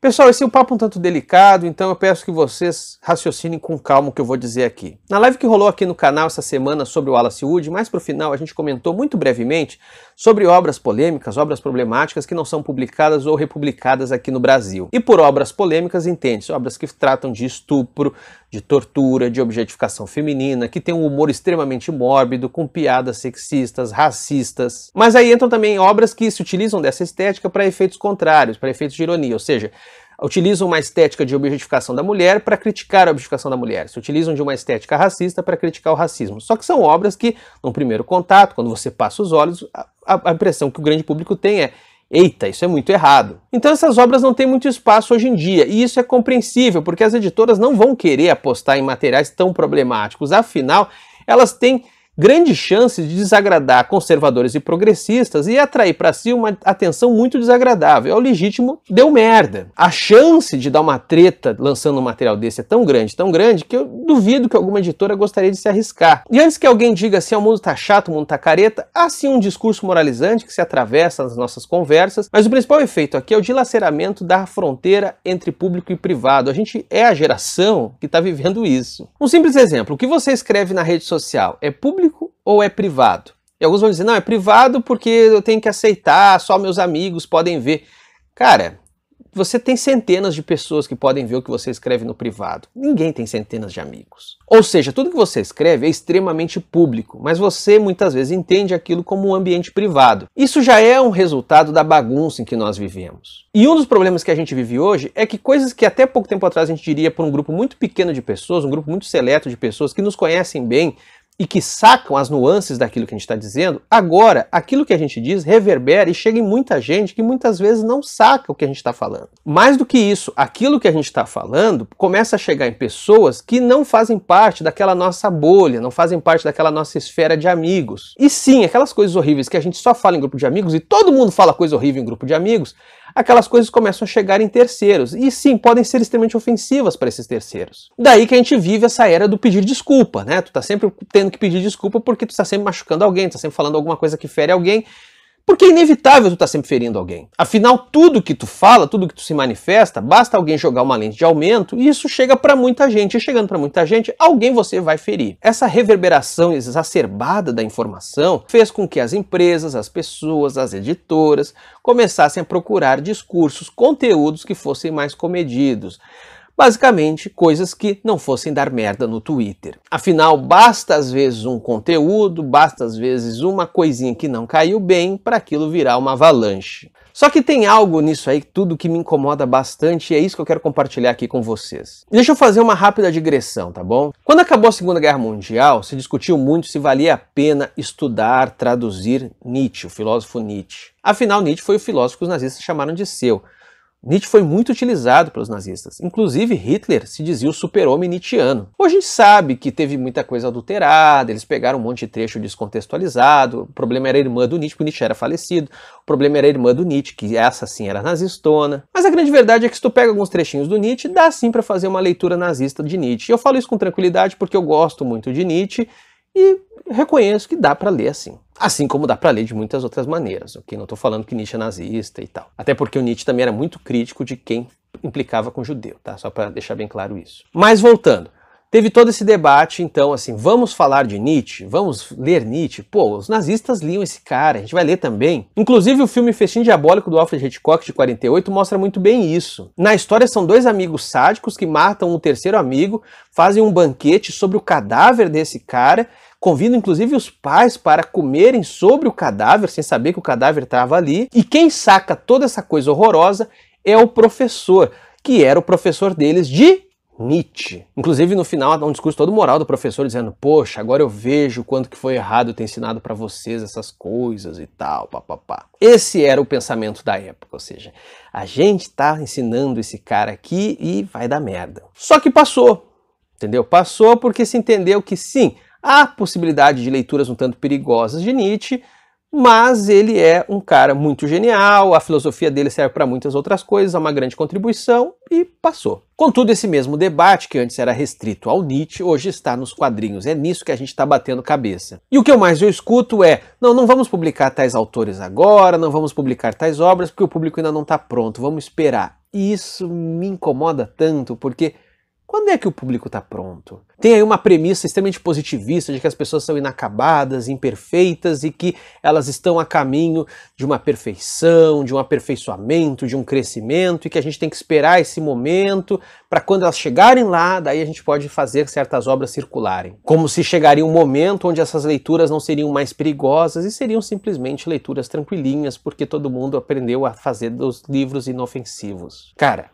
Pessoal, esse é um papo um tanto delicado, então eu peço que vocês raciocinem com calma o que eu vou dizer aqui. Na live que rolou aqui no canal essa semana sobre o Wallace Wood, mais para o final a gente comentou muito brevemente sobre obras polêmicas, obras problemáticas que não são publicadas ou republicadas aqui no Brasil. E por obras polêmicas entende-se obras que tratam de estupro, de tortura, de objetificação feminina, que tem um humor extremamente mórbido, com piadas sexistas, racistas. Mas aí entram também obras que se utilizam dessa estética para efeitos contrários, para efeitos de ironia, ou seja, utilizam uma estética de objetificação da mulher para criticar a objetificação da mulher, se utilizam de uma estética racista para criticar o racismo. Só que são obras que, no primeiro contato, quando você passa os olhos, a, a impressão que o grande público tem é Eita, isso é muito errado. Então essas obras não têm muito espaço hoje em dia, e isso é compreensível, porque as editoras não vão querer apostar em materiais tão problemáticos. Afinal, elas têm grandes chances de desagradar conservadores e progressistas e atrair para si uma atenção muito desagradável. É o legítimo deu merda. A chance de dar uma treta lançando um material desse é tão grande, tão grande, que eu duvido que alguma editora gostaria de se arriscar. E antes que alguém diga assim, o mundo tá chato, o mundo tá careta, há sim um discurso moralizante que se atravessa nas nossas conversas, mas o principal efeito aqui é o dilaceramento da fronteira entre público e privado. A gente é a geração que está vivendo isso. Um simples exemplo, o que você escreve na rede social é público público ou é privado? E alguns vão dizer, não, é privado porque eu tenho que aceitar, só meus amigos podem ver. Cara, você tem centenas de pessoas que podem ver o que você escreve no privado. Ninguém tem centenas de amigos. Ou seja, tudo que você escreve é extremamente público, mas você muitas vezes entende aquilo como um ambiente privado. Isso já é um resultado da bagunça em que nós vivemos. E um dos problemas que a gente vive hoje é que coisas que até pouco tempo atrás a gente diria para um grupo muito pequeno de pessoas, um grupo muito seleto de pessoas que nos conhecem bem, e que sacam as nuances daquilo que a gente está dizendo, agora aquilo que a gente diz reverbera e chega em muita gente que muitas vezes não saca o que a gente está falando. Mais do que isso, aquilo que a gente está falando começa a chegar em pessoas que não fazem parte daquela nossa bolha, não fazem parte daquela nossa esfera de amigos. E sim, aquelas coisas horríveis que a gente só fala em grupo de amigos e todo mundo fala coisa horrível em grupo de amigos, aquelas coisas começam a chegar em terceiros. E sim, podem ser extremamente ofensivas para esses terceiros. Daí que a gente vive essa era do pedir desculpa, né? Tu tá sempre tendo que pedir desculpa porque tu tá sempre machucando alguém, tu tá sempre falando alguma coisa que fere alguém, porque é inevitável tu estar tá sempre ferindo alguém. Afinal, tudo que tu fala, tudo que tu se manifesta, basta alguém jogar uma lente de aumento e isso chega para muita gente. E chegando para muita gente, alguém você vai ferir. Essa reverberação exacerbada da informação fez com que as empresas, as pessoas, as editoras começassem a procurar discursos, conteúdos que fossem mais comedidos. Basicamente, coisas que não fossem dar merda no Twitter. Afinal, basta às vezes um conteúdo, basta às vezes uma coisinha que não caiu bem para aquilo virar uma avalanche. Só que tem algo nisso aí, tudo que me incomoda bastante, e é isso que eu quero compartilhar aqui com vocês. Deixa eu fazer uma rápida digressão, tá bom? Quando acabou a Segunda Guerra Mundial, se discutiu muito se valia a pena estudar, traduzir Nietzsche, o filósofo Nietzsche. Afinal, Nietzsche foi o filósofo que os nazistas chamaram de seu. Nietzsche foi muito utilizado pelos nazistas. Inclusive, Hitler se dizia o super-homem nietzschiano. Hoje a gente sabe que teve muita coisa adulterada, eles pegaram um monte de trecho descontextualizado. O problema era a irmã do Nietzsche, porque Nietzsche era falecido. O problema era a irmã do Nietzsche, que essa sim era nazistona. Mas a grande verdade é que se tu pega alguns trechinhos do Nietzsche, dá sim para fazer uma leitura nazista de Nietzsche. Eu falo isso com tranquilidade porque eu gosto muito de Nietzsche e reconheço que dá para ler assim. Assim como dá para ler de muitas outras maneiras, ok? Não estou falando que Nietzsche é nazista e tal. Até porque o Nietzsche também era muito crítico de quem implicava com judeu, tá? Só para deixar bem claro isso. Mas voltando, teve todo esse debate, então, assim, vamos falar de Nietzsche, vamos ler Nietzsche. Pô, os nazistas liam esse cara, a gente vai ler também. Inclusive, o filme Festim Diabólico do Alfred Hitchcock, de 48, mostra muito bem isso. Na história, são dois amigos sádicos que matam um terceiro amigo, fazem um banquete sobre o cadáver desse cara Convido inclusive os pais para comerem sobre o cadáver, sem saber que o cadáver estava ali. E quem saca toda essa coisa horrorosa é o professor, que era o professor deles de Nietzsche. Inclusive, no final, dá um discurso todo moral do professor dizendo: Poxa, agora eu vejo quanto que foi errado eu ter ensinado para vocês essas coisas e tal, papapá. Esse era o pensamento da época, ou seja, a gente está ensinando esse cara aqui e vai dar merda. Só que passou, entendeu? Passou porque se entendeu que sim, Há possibilidade de leituras um tanto perigosas de Nietzsche, mas ele é um cara muito genial, a filosofia dele serve para muitas outras coisas, é uma grande contribuição e passou. Contudo, esse mesmo debate, que antes era restrito ao Nietzsche, hoje está nos quadrinhos. É nisso que a gente está batendo cabeça. E o que eu mais eu escuto é: não, não vamos publicar tais autores agora, não vamos publicar tais obras, porque o público ainda não está pronto, vamos esperar. E isso me incomoda tanto, porque quando é que o público está pronto? Tem aí uma premissa extremamente positivista de que as pessoas são inacabadas, imperfeitas e que elas estão a caminho de uma perfeição, de um aperfeiçoamento, de um crescimento e que a gente tem que esperar esse momento para quando elas chegarem lá, daí a gente pode fazer certas obras circularem. Como se chegaria um momento onde essas leituras não seriam mais perigosas e seriam simplesmente leituras tranquilinhas porque todo mundo aprendeu a fazer dos livros inofensivos. Cara,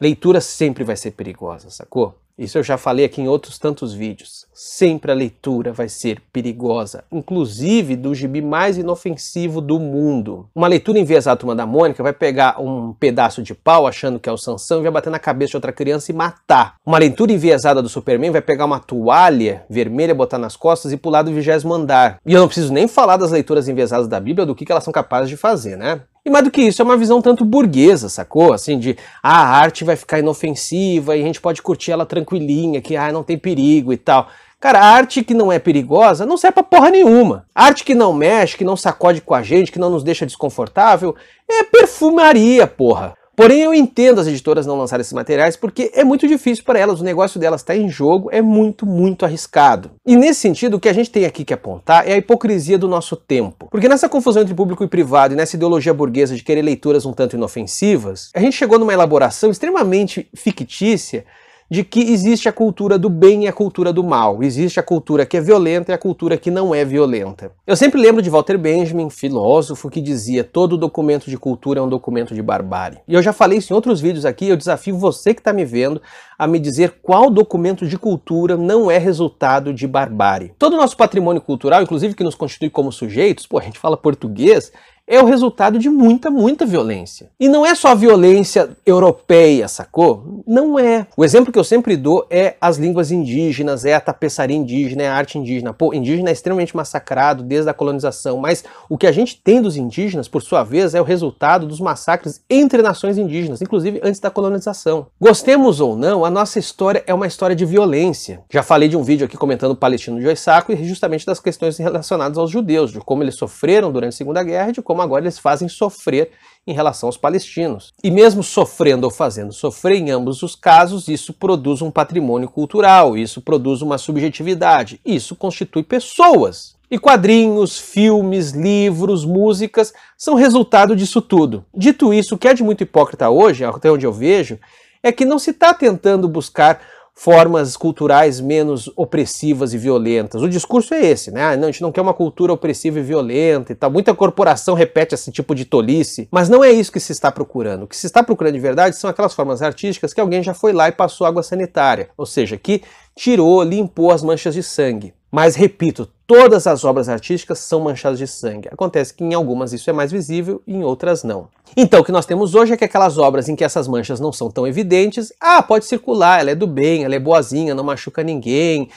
Leitura sempre vai ser perigosa, sacou? Isso eu já falei aqui em outros tantos vídeos. Sempre a leitura vai ser perigosa, inclusive do gibi mais inofensivo do mundo. Uma leitura enviesada à turma da Mônica vai pegar um pedaço de pau achando que é o Sansão e vai bater na cabeça de outra criança e matar. Uma leitura enviesada do Superman vai pegar uma toalha vermelha, botar nas costas e pular do vigésimo andar. E eu não preciso nem falar das leituras enviesadas da Bíblia, do que elas são capazes de fazer, né? E mais do que isso, é uma visão tanto burguesa, sacou? Assim, de ah, a arte vai ficar inofensiva e a gente pode curtir ela tranquilinha, que ah, não tem perigo e tal. Cara, a arte que não é perigosa não serve pra porra nenhuma. A arte que não mexe, que não sacode com a gente, que não nos deixa desconfortável, é perfumaria, porra. Porém, eu entendo as editoras não lançarem esses materiais porque é muito difícil para elas, o negócio delas está em jogo, é muito, muito arriscado. E nesse sentido, o que a gente tem aqui que apontar é a hipocrisia do nosso tempo. Porque nessa confusão entre público e privado e nessa ideologia burguesa de querer leituras um tanto inofensivas, a gente chegou numa elaboração extremamente fictícia de que existe a cultura do bem e a cultura do mal, existe a cultura que é violenta e a cultura que não é violenta. Eu sempre lembro de Walter Benjamin, filósofo, que dizia: todo documento de cultura é um documento de barbárie. E eu já falei isso em outros vídeos aqui, eu desafio você que está me vendo a me dizer qual documento de cultura não é resultado de barbárie. Todo o nosso patrimônio cultural, inclusive que nos constitui como sujeitos, pô, a gente fala português, é o resultado de muita, muita violência. E não é só a violência europeia, sacou? Não é. O exemplo que eu sempre dou é as línguas indígenas, é a tapeçaria indígena, é a arte indígena. Pô, indígena é extremamente massacrado desde a colonização, mas o que a gente tem dos indígenas, por sua vez, é o resultado dos massacres entre nações indígenas, inclusive antes da colonização. Gostemos ou não, a nossa história é uma história de violência. Já falei de um vídeo aqui comentando o palestino de Oissaco e justamente das questões relacionadas aos judeus, de como eles sofreram durante a Segunda Guerra e de como como agora eles fazem sofrer em relação aos palestinos. E mesmo sofrendo ou fazendo sofrer em ambos os casos, isso produz um patrimônio cultural, isso produz uma subjetividade, isso constitui pessoas. E quadrinhos, filmes, livros, músicas são resultado disso tudo. Dito isso, o que é de muito hipócrita hoje, até onde eu vejo, é que não se está tentando buscar formas culturais menos opressivas e violentas. O discurso é esse, né? Ah, não, a gente não quer uma cultura opressiva e violenta e tal. Muita corporação repete esse tipo de tolice, mas não é isso que se está procurando. O que se está procurando de verdade são aquelas formas artísticas que alguém já foi lá e passou água sanitária, ou seja, que tirou, limpou as manchas de sangue. Mas, repito, todas as obras artísticas são manchadas de sangue. Acontece que em algumas isso é mais visível e em outras não. Então, o que nós temos hoje é que aquelas obras em que essas manchas não são tão evidentes, ah, pode circular, ela é do bem, ela é boazinha, não machuca ninguém,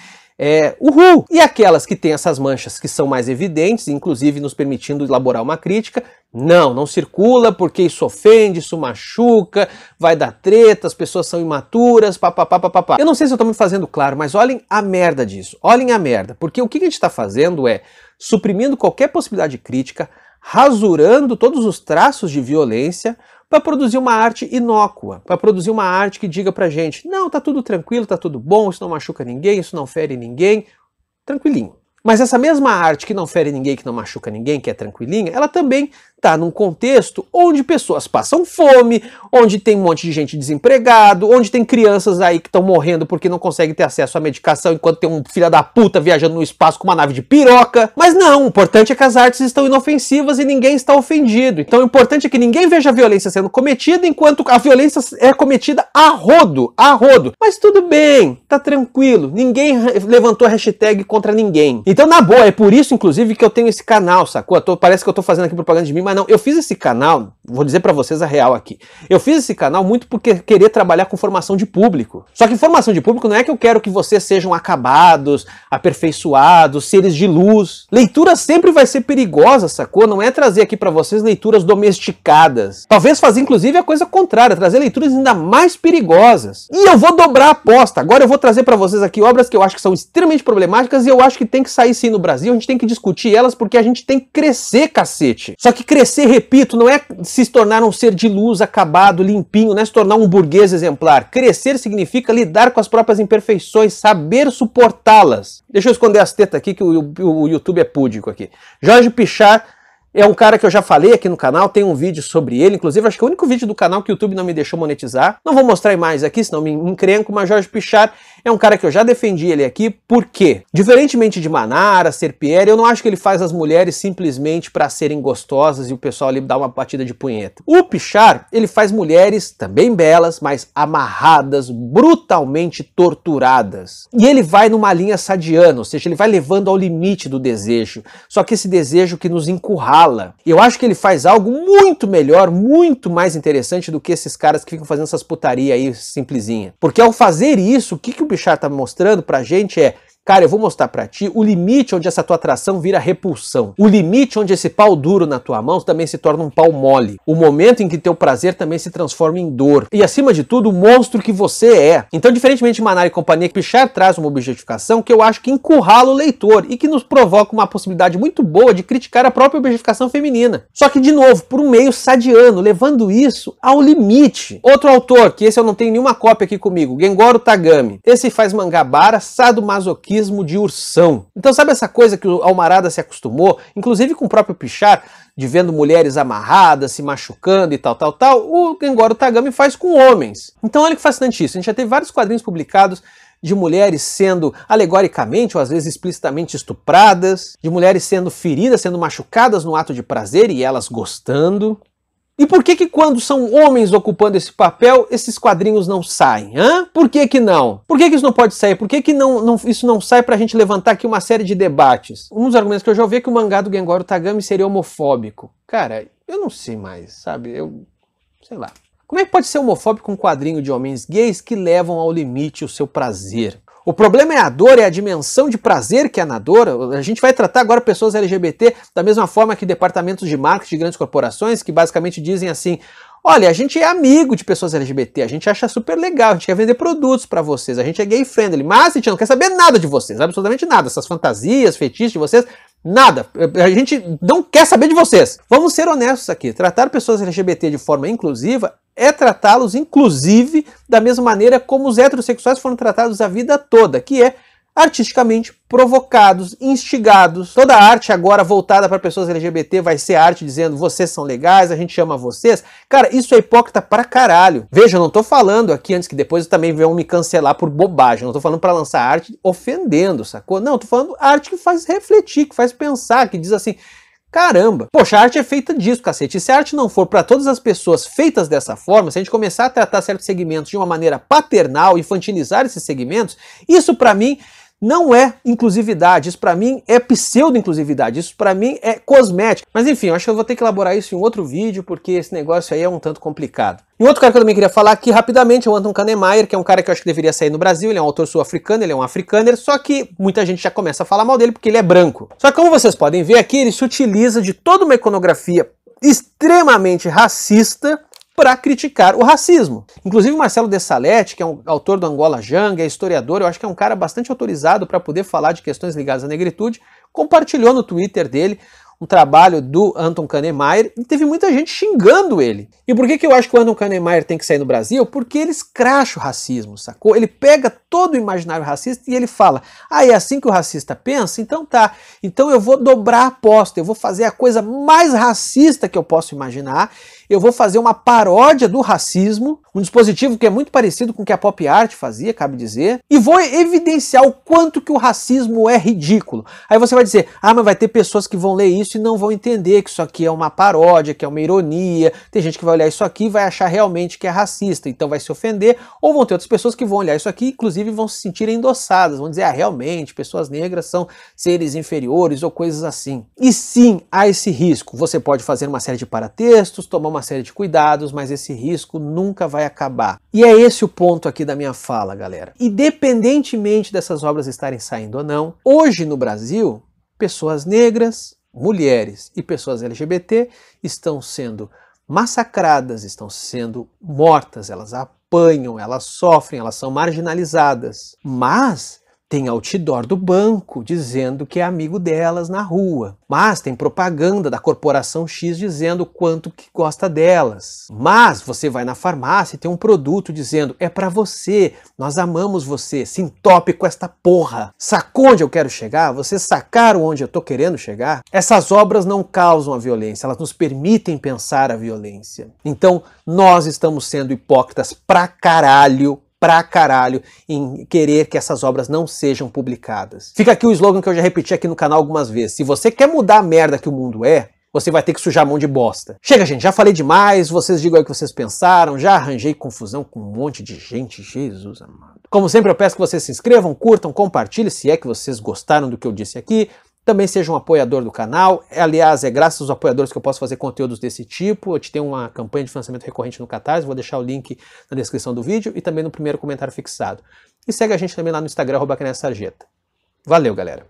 é uhul. E aquelas que têm essas manchas que são mais evidentes, inclusive nos permitindo elaborar uma crítica, não, não circula porque isso ofende, isso machuca, vai dar treta, as pessoas são imaturas, papapá, papapá. Eu não sei se eu estou me fazendo claro, mas olhem a merda disso, olhem a merda, porque o que a gente está fazendo é suprimindo qualquer possibilidade de crítica, rasurando todos os traços de violência, para produzir uma arte inócua, para produzir uma arte que diga para gente: não, tá tudo tranquilo, tá tudo bom, isso não machuca ninguém, isso não fere ninguém, tranquilinho. Mas essa mesma arte que não fere ninguém, que não machuca ninguém, que é tranquilinha, ela também está num contexto onde pessoas passam fome, onde tem um monte de gente desempregado, onde tem crianças aí que estão morrendo porque não conseguem ter acesso à medicação enquanto tem um filho da puta viajando no espaço com uma nave de piroca. Mas não, o importante é que as artes estão inofensivas e ninguém está ofendido. Então o importante é que ninguém veja a violência sendo cometida enquanto a violência é cometida a rodo, a rodo. Mas tudo bem, tá tranquilo, ninguém levantou hashtag contra ninguém. Então, na boa, é por isso, inclusive, que eu tenho esse canal, sacou? Tô, parece que eu tô fazendo aqui propaganda de mim, mas não. Eu fiz esse canal, vou dizer para vocês a real aqui. Eu fiz esse canal muito porque querer trabalhar com formação de público. Só que formação de público não é que eu quero que vocês sejam acabados, aperfeiçoados, seres de luz. Leitura sempre vai ser perigosa, sacou? Não é trazer aqui para vocês leituras domesticadas. Talvez fazer, inclusive, a coisa contrária, trazer leituras ainda mais perigosas. E eu vou dobrar a aposta. Agora eu vou trazer para vocês aqui obras que eu acho que são extremamente problemáticas e eu acho que tem que sair sair sim no Brasil, a gente tem que discutir elas porque a gente tem que crescer, cacete. Só que crescer, repito, não é se tornar um ser de luz, acabado, limpinho, não é se tornar um burguês exemplar. Crescer significa lidar com as próprias imperfeições, saber suportá-las. Deixa eu esconder as tetas aqui que o, o, o YouTube é púdico aqui. Jorge Pichar é um cara que eu já falei aqui no canal, tem um vídeo sobre ele, inclusive acho que é o único vídeo do canal que o YouTube não me deixou monetizar. Não vou mostrar mais aqui, senão me encrenco, mas Jorge Pichar é um cara que eu já defendi ele aqui, porque, diferentemente de Manara, Serpieri, eu não acho que ele faz as mulheres simplesmente para serem gostosas e o pessoal ali dá uma batida de punheta. O Pichar, ele faz mulheres também belas, mas amarradas, brutalmente torturadas. E ele vai numa linha sadiana, ou seja, ele vai levando ao limite do desejo, só que esse desejo que nos encurrala fala. Eu acho que ele faz algo muito melhor, muito mais interessante do que esses caras que ficam fazendo essas putaria aí simplesinha. Porque ao fazer isso, o que, que o Bichar tá mostrando pra gente é Cara, eu vou mostrar para ti o limite onde essa tua atração vira repulsão. O limite onde esse pau duro na tua mão também se torna um pau mole. O momento em que teu prazer também se transforma em dor. E acima de tudo, o monstro que você é. Então, diferentemente de Manari e companhia, que Pichar traz uma objetificação que eu acho que encurrala o leitor e que nos provoca uma possibilidade muito boa de criticar a própria objetificação feminina. Só que, de novo, por um meio sadiano, levando isso ao limite. Outro autor, que esse eu não tenho nenhuma cópia aqui comigo, Gengoro Tagami. Esse faz mangabara, sadomasoquista, de ursão. Então sabe essa coisa que o Almarada se acostumou, inclusive com o próprio Pichar, de vendo mulheres amarradas, se machucando e tal, tal, tal, o Gengoro Tagami faz com homens. Então olha que fascinante isso, a gente já teve vários quadrinhos publicados de mulheres sendo alegoricamente ou às vezes explicitamente estupradas, de mulheres sendo feridas, sendo machucadas no ato de prazer e elas gostando, e por que que quando são homens ocupando esse papel, esses quadrinhos não saem? Hã? Por que que não? Por que que isso não pode sair? Por que que não, não isso não sai pra gente levantar aqui uma série de debates? Um dos argumentos que eu já ouvi é que o mangá do Gengoro Tagami seria homofóbico. Cara, eu não sei mais, sabe? Eu... sei lá. Como é que pode ser homofóbico um quadrinho de homens gays que levam ao limite o seu prazer? O problema é a dor, é a dimensão de prazer que é na dor. A gente vai tratar agora pessoas LGBT da mesma forma que departamentos de marketing de grandes corporações, que basicamente dizem assim: olha, a gente é amigo de pessoas LGBT, a gente acha super legal, a gente quer vender produtos para vocês, a gente é gay friendly, mas a gente não quer saber nada de vocês, absolutamente nada. Essas fantasias, fetiches de vocês, Nada. A gente não quer saber de vocês. Vamos ser honestos aqui. Tratar pessoas LGBT de forma inclusiva é tratá-los, inclusive, da mesma maneira como os heterossexuais foram tratados a vida toda, que é artisticamente provocados, instigados. Toda arte agora voltada para pessoas LGBT vai ser arte dizendo vocês são legais, a gente chama vocês. Cara, isso é hipócrita pra caralho. Veja, eu não tô falando aqui antes que depois também venham me cancelar por bobagem. Eu não tô falando para lançar arte ofendendo, sacou? Não, tô falando arte que faz refletir, que faz pensar, que diz assim, Caramba! Poxa, a arte é feita disso, cacete. E se a arte não for para todas as pessoas feitas dessa forma, se a gente começar a tratar certos segmentos de uma maneira paternal, infantilizar esses segmentos, isso para mim não é inclusividade. Isso para mim é pseudo-inclusividade. Isso para mim é cosmético. Mas enfim, eu acho que eu vou ter que elaborar isso em outro vídeo, porque esse negócio aí é um tanto complicado. E outro cara que eu também queria falar aqui rapidamente é o Anton Kahnemeyer, que é um cara que eu acho que deveria sair no Brasil. Ele é um autor sul-africano, ele é um africâner, só que muita gente já começa a falar mal dele porque ele é branco. Só que como vocês podem ver aqui, ele se utiliza de toda uma iconografia extremamente racista para criticar o racismo. Inclusive, Marcelo Dessalete, que é um autor do Angola Janga, é historiador, eu acho que é um cara bastante autorizado para poder falar de questões ligadas à negritude, compartilhou no Twitter dele um trabalho do Anton Kahnemeyer e teve muita gente xingando ele. E por que, que eu acho que o Anton Kahnemeyer tem que sair no Brasil? Porque ele escracha o racismo, sacou? Ele pega todo o imaginário racista e ele fala: ah, é assim que o racista pensa? Então tá. Então eu vou dobrar a aposta, eu vou fazer a coisa mais racista que eu posso imaginar eu vou fazer uma paródia do racismo, um dispositivo que é muito parecido com o que a pop art fazia, cabe dizer, e vou evidenciar o quanto que o racismo é ridículo. Aí você vai dizer, ah, mas vai ter pessoas que vão ler isso e não vão entender que isso aqui é uma paródia, que é uma ironia, tem gente que vai olhar isso aqui e vai achar realmente que é racista, então vai se ofender, ou vão ter outras pessoas que vão olhar isso aqui e inclusive vão se sentir endossadas, vão dizer, ah, realmente, pessoas negras são seres inferiores ou coisas assim. E sim, há esse risco. Você pode fazer uma série de paratextos, tomar uma uma série de cuidados, mas esse risco nunca vai acabar. E é esse o ponto aqui da minha fala, galera. Independentemente dessas obras estarem saindo ou não, hoje no Brasil, pessoas negras, mulheres e pessoas LGBT estão sendo massacradas, estão sendo mortas, elas apanham, elas sofrem, elas são marginalizadas. Mas tem outdoor do banco dizendo que é amigo delas na rua. Mas tem propaganda da corporação X dizendo quanto que gosta delas. Mas você vai na farmácia e tem um produto dizendo é para você, nós amamos você, se entope com esta porra. Sacou onde eu quero chegar? Você sacaram onde eu tô querendo chegar? Essas obras não causam a violência, elas nos permitem pensar a violência. Então, nós estamos sendo hipócritas pra caralho pra caralho em querer que essas obras não sejam publicadas. Fica aqui o slogan que eu já repeti aqui no canal algumas vezes. Se você quer mudar a merda que o mundo é, você vai ter que sujar a mão de bosta. Chega, gente, já falei demais, vocês digam aí o que vocês pensaram, já arranjei confusão com um monte de gente, Jesus amado. Como sempre, eu peço que vocês se inscrevam, curtam, compartilhem se é que vocês gostaram do que eu disse aqui. Também seja um apoiador do canal. Aliás, é graças aos apoiadores que eu posso fazer conteúdos desse tipo. Eu te tenho uma campanha de financiamento recorrente no Catarse, vou deixar o link na descrição do vídeo e também no primeiro comentário fixado. E segue a gente também lá no Instagram, arroba Sarjeta. Valeu, galera!